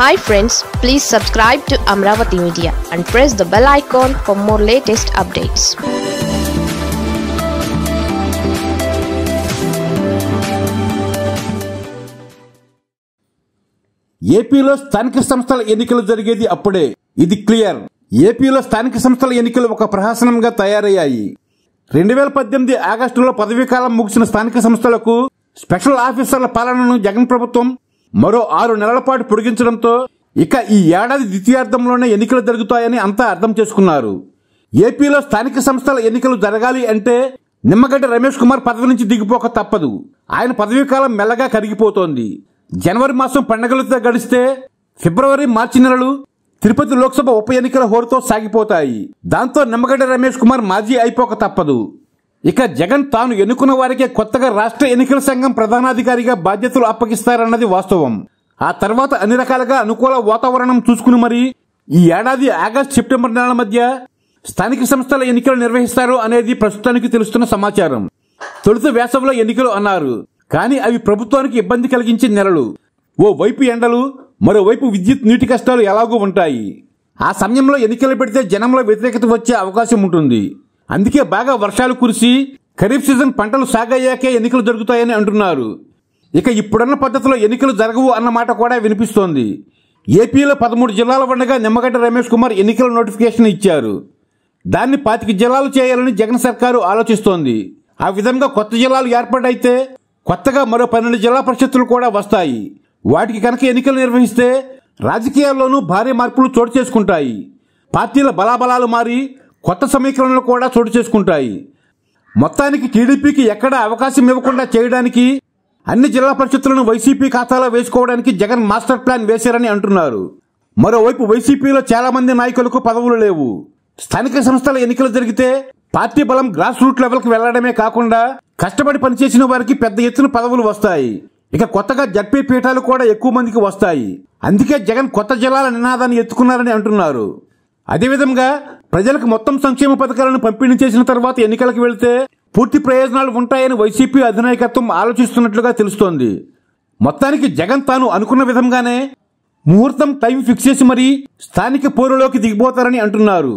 hi friends please subscribe to Amaravati media and press the bell icon for more latest updates ఏపీలో స్థానిక సంస్థల ఎన్నికలు జరిగేది అప్పుడే ఇది క్లియర్ ఏపీలో స్థానిక సంస్థల ఎన్నికలు ఒక ప్రహసనంగా తయారయ్యాయి రెండు వేల పద్దెనిమిది ఆగస్టులో పదవీకాలం ముగిసిన స్థానిక సంస్థలకు స్పెషల్ ఆఫీసర్ల పాలనను జగన్ ప్రభుత్వం మరో ఆరు నెలల పాటు పొడిగించడంతో ఇక ఈ ఏడాది ద్వితీయార్థంలోనే ఎన్నికలు జరుగుతాయని అంతా అర్థం చేసుకున్నారు ఏపీలో స్థానిక సంస్థల ఎన్నికలు జరగాలి అంటే నిమ్మగడ్డ రమేష్ కుమార్ పదవి నుంచి దిగిపోక తప్పదు ఆయన పదవీ కాలం మెల్లగా కరిగిపోతోంది జనవరి మాసం పండగలతో గడిస్తే ఫిబ్రవరి మార్చి నెలలు తిరుపతి లోక్సభ ఉప ఎన్నికల హోరుతో సాగిపోతాయి దాంతో నిమ్మగడ్డ రమేష్ కుమార్ మాజీ అయిపోక తప్పదు ఇక జగన్ తాను ఎన్నుకున్న వారికే కొత్తగా రాష్ట్ర ఎన్నికల సంఘం ప్రధానాధికారిగా బాధ్యతలు అప్పగిస్తారన్నది వాస్తవం ఆ తర్వాత అన్ని రకాలుగా అనుకూల వాతావరణం చూసుకుని మరి ఈ ఏడాది ఆగస్టు సెప్టెంబర్ నెలల మధ్య స్థానిక సంస్థల ఎన్నికలు నిర్వహిస్తారు అనేది ప్రస్తుతానికి తెలుస్తున్న సమాచారం తొలుత వేసవిలో ఎన్నికలు అన్నారు కానీ అవి ప్రభుత్వానికి ఇబ్బంది కలిగించే నెలలు ఓ వైపు ఎండలు మరోవైపు విద్యుత్ నీటి కష్టాలు ఎలాగూ ఉంటాయి ఆ సమయంలో ఎన్నికలు పెడితే జనంలో వ్యతిరేకత వచ్చే అవకాశం ఉంటుంది అందుకే బాగా వర్షాలు కురిసి ఖరీఫ్ సీజన్ పంటలు సాగయ్యాకే ఎన్నికలు జరుగుతాయని అంటున్నారు ఇక ఇప్పుడున్న పద్ధతిలో ఎన్నికలు జరగవు అన్నమాట కూడా వినిపిస్తోంది ఏపీలో పదమూడు జిల్లాల ఉండగా నిమ్మగడ్డ రమేష్ కుమార్ ఎన్నికల నోటిఫికేషన్ ఇచ్చారు దాన్ని పాతిక జిల్లాలు చేయాలని జగన్ సర్కారు ఆలోచిస్తోంది ఆ విధంగా కొత్త జిల్లాలు ఏర్పాటైతే కొత్తగా మరో పన్నెండు జిల్లా పరిషత్తులు కూడా వస్తాయి వాటికి కనుక ఎన్నికలు నిర్వహిస్తే రాజకీయాల్లోనూ భారీ మార్పులు చోటు చేసుకుంటాయి పార్టీల బలాబలాలు మారి కొత్త సమీకరణలు కూడా చోటు చేసుకుంటాయి మొత్తానికి టీడీపీకి ఎక్కడ అవకాశం ఇవ్వకుండా చేయడానికి అన్ని జిల్లా పరిషత్తులను వైసీపీ ఖాతాలో వేసుకోవడానికి జగన్ మాస్టర్ ప్లాన్ వేశారని అంటున్నారు మరోవైపు వైసీపీలో చాలామంది నాయకులకు పదవులు లేవు స్థానిక సంస్థల ఎన్నికలు జరిగితే పార్టీ బలం గ్రాస్ రూట్ లెవెల్కి వెళ్లడమే కాకుండా కష్టపడి పనిచేసిన వారికి పెద్ద ఎత్తున పదవులు వస్తాయి ఇక కొత్తగా జడ్పీ పీఠాలు కూడా ఎక్కువ మందికి వస్తాయి అందుకే జగన్ కొత్త జిల్లాల నినాదాన్ని ఎత్తుకున్నారని అంటున్నారు అదేవిధంగా ప్రజలకు మొత్తం సంక్షేమ పథకాలను పంపిణీ చేసిన తర్వాత ఎన్నికలకు వెళితే పూర్తి ప్రయోజనాలు ఉంటాయని వైసీపీ అధినాయకత్వం ఆలోచిస్తున్నట్లుగా తెలుస్తోంది మొత్తానికి జగన్ తాను అనుకున్న విధంగానే ముహూర్తం టైం ఫిక్స్ చేసి మరీ స్థానిక పోరులోకి దిగిపోతారని అంటున్నారు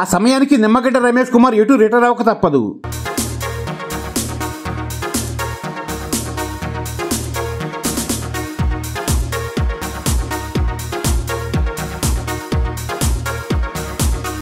ఆ సమయానికి నిమ్మగడ్డ రమేష్ కుమార్ ఎటు రిటైర్ అవ్వక తప్పదు